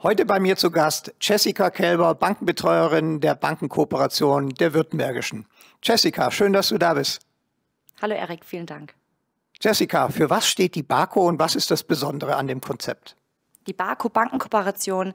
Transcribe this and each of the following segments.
Heute bei mir zu Gast Jessica Kelber, Bankenbetreuerin der Bankenkooperation der Württembergischen. Jessica, schön, dass du da bist. Hallo Erik, vielen Dank. Jessica, für was steht die Barco und was ist das Besondere an dem Konzept? Die Barco Bankenkooperation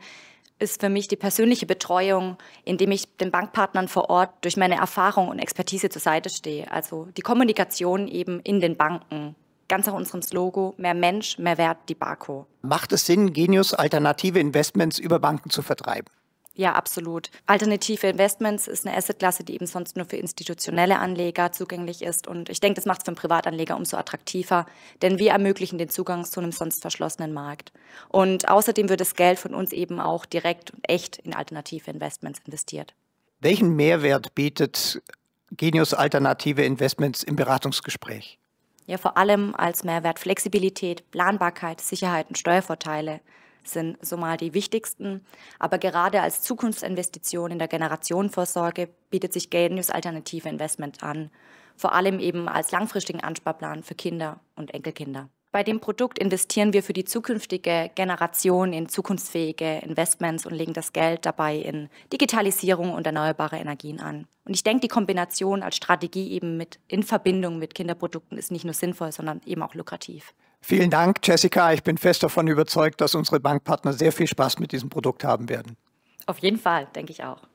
ist für mich die persönliche Betreuung, indem ich den Bankpartnern vor Ort durch meine Erfahrung und Expertise zur Seite stehe. Also die Kommunikation eben in den Banken ganz nach unserem Slogan, mehr Mensch, mehr Wert, die Barco. Macht es Sinn, Genius alternative Investments über Banken zu vertreiben? Ja, absolut. Alternative Investments ist eine Assetklasse, die eben sonst nur für institutionelle Anleger zugänglich ist. Und ich denke, das macht es für einen Privatanleger umso attraktiver, denn wir ermöglichen den Zugang zu einem sonst verschlossenen Markt. Und außerdem wird das Geld von uns eben auch direkt und echt in alternative Investments investiert. Welchen Mehrwert bietet Genius Alternative Investments im Beratungsgespräch? Ja, vor allem als Mehrwert Flexibilität, Planbarkeit, Sicherheit und Steuervorteile sind so mal die wichtigsten. Aber gerade als Zukunftsinvestition in der Generationenvorsorge bietet sich Geld News Alternative Investment an. Vor allem eben als langfristigen Ansparplan für Kinder und Enkelkinder. Bei dem Produkt investieren wir für die zukünftige Generation in zukunftsfähige Investments und legen das Geld dabei in Digitalisierung und erneuerbare Energien an. Und ich denke, die Kombination als Strategie eben mit in Verbindung mit Kinderprodukten ist nicht nur sinnvoll, sondern eben auch lukrativ. Vielen Dank, Jessica. Ich bin fest davon überzeugt, dass unsere Bankpartner sehr viel Spaß mit diesem Produkt haben werden. Auf jeden Fall, denke ich auch.